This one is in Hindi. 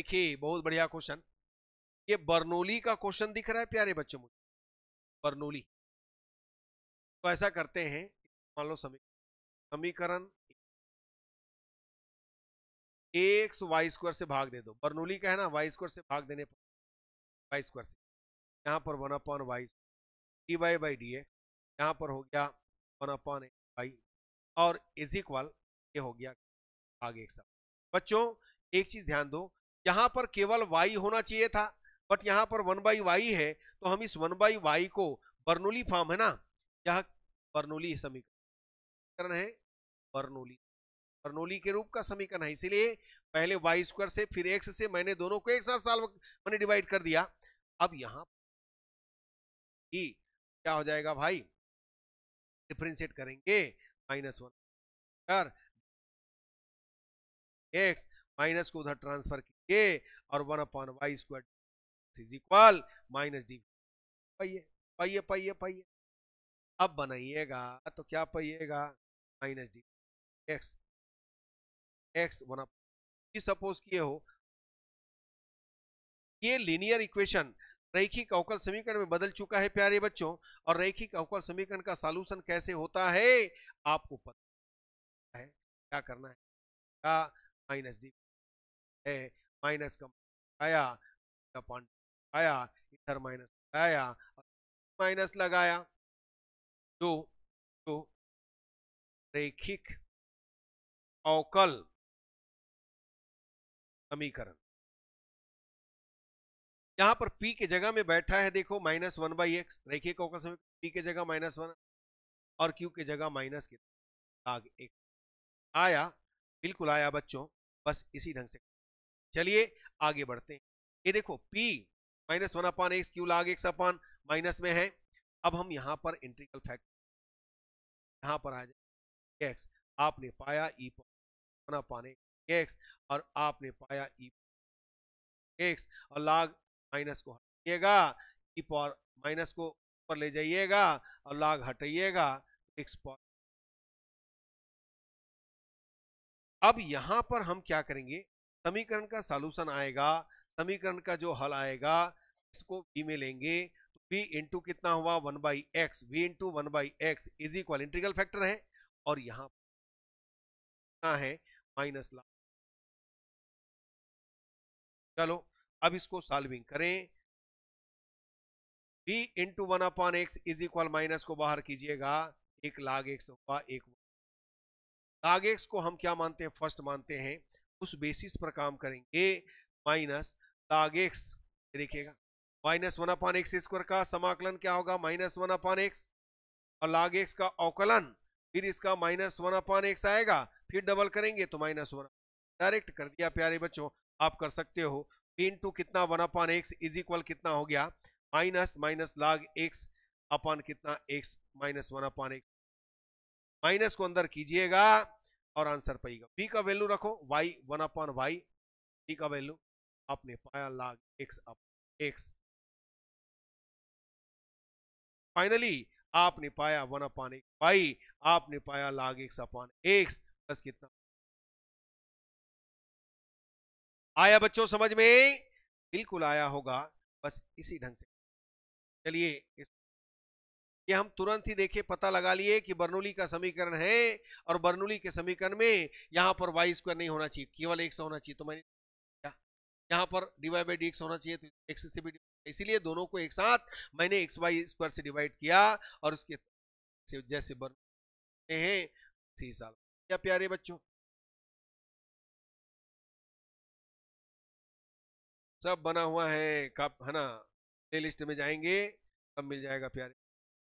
देखिए बहुत बढ़िया क्वेश्चन ये बर्नोली का क्वेश्चन दिख रहा है प्यारे बच्चों मुझे बर्नोली तो ऐसा करते हैं मान लो समी समीकरण एक्स वाई स्क्वायर से भाग दे दो बर्नोली का है ना वाई स्क्वायर से भाग देने पर वाई स्क्वायर से यहाँ पर one upon y d y by d x यहाँ पर हो गया वन अपॉन वाई और इज इक्वल ये हो गया भाग एक सब बच्चों एक चीज ध्यान दो यहां पर केवल वाई होना चाहिए था बट यहां पर वन बाई वाई है तो हम इस वन बाई वाई को बर्नोली फॉर्म है ना यह बर्नोली समीकरण है बर्नोली बर्नोली के रूप का समीकरण है इसीलिए पहले वाई स्क्वायर से फिर एक्स से मैंने दोनों को एक साथ साल मैंने डिवाइड कर दिया अब यहां ई e, क्या हो जाएगा भाई डिफ्रेंशिएट करेंगे माइनस वन एक्स माइनस को उधर ट्रांसफर किया के और one upon y square is equal minus d पाइए पाइए पाइए पाइए अब बनाइएगा तो क्या पाइएगा minus d x x one upon suppose किए हो ये लीनियर इक्वेशन रैखिक अवकल समीकरण में बदल चुका है प्यारे बच्चों और रैखिक अवकल समीकरण का सॉल्यूशन कैसे होता है आपको पता है क्या करना है माइनस डी है माइनस का आया अपॉन आया इधर माइनस आया माइनस लगाया तो तो रैखिक अवकल समीकरण यहां पर p के जगह में बैठा है देखो माइनस वन बाई एक्स रेखिक अवकल समीकरण p के जगह माइनस वन और q के जगह माइनस के आग एक आया बिल्कुल आया बच्चों बस इसी ढंग से चलिए आगे बढ़ते हैं ये देखो P minus one upon x q log x upon minus में है अब हम यहां पर इंट्रिकल फैक्टर यहां पर आ जाए x आपने पाया e वन अपान एक्स और आपने पाया e x और लाग माइनस को हटाइएगा e पावर माइनस को ऊपर ले जाइएगा और लाग हटाइएगा x पावर अब यहां पर हम क्या करेंगे समीकरण का सोल्यूशन आएगा समीकरण का जो हल आएगा इसको बी में लेंगे तो बी इंटू कितना हुआ one by x b into one by x is equal integral factor है और यहाँ कितना है माइनस ला चलो अब इसको सॉल्विंग करें b into one upon x is equal minus को बाहर कीजिएगा एक लाग एक्स होगा एक लाग एक्स को हम क्या मानते हैं फर्स्ट मानते हैं उस बेसिस पर काम करेंगे माइनस लाग एक्स देखिएगा minus one upon x square का समाकलन क्या होगा माइनस वन अपान एक्स और लाग एक्स का अवकलन फिर इसका माइनस वन अपान एक्स आएगा फिर डबल करेंगे तो माइनस वन डायरेक्ट कर दिया प्यारे बच्चों आप कर सकते हो इन टू कितना one upon x is equal कितना हो गया minus minus log x upon कितना x minus one upon x minus को अंदर कीजिएगा और आंसर पाएगा बी का वैल्यू रखो y one upon y b का वैल्यू आपने पाया लाग एक्स अप एक्स फाइनली आपने पाया वन अपॉन एक्स वाई आपने पाया लाग एक्स अपॉन एक्स प्लस कितना आया बच्चों समझ में बिल्कुल आया होगा बस इसी ढंग से चलिए इस कि हम तुरंत ही देखे पता लगा लिए कि बर्नौली का समीकरण है और बर्नौली के समीकरण में यहाँ पर वाई स्क्वायर नहीं होना चाहिए केवल एक होना चाहिए तो मैंने यहाँ पर डिवाइड बाई डी होना चाहिए तो एक्स से भी इसीलिए दोनों को एक साथ मैंने एक्स वाई स्क्वायर से डिवाइड किया और उसके जैसे बन हैं उसी हिसाब क्या प्यारे बच्चों सब बना हुआ है कब है ना प्ले लिस्ट में जाएंगे सब मिल जाएगा प्यारे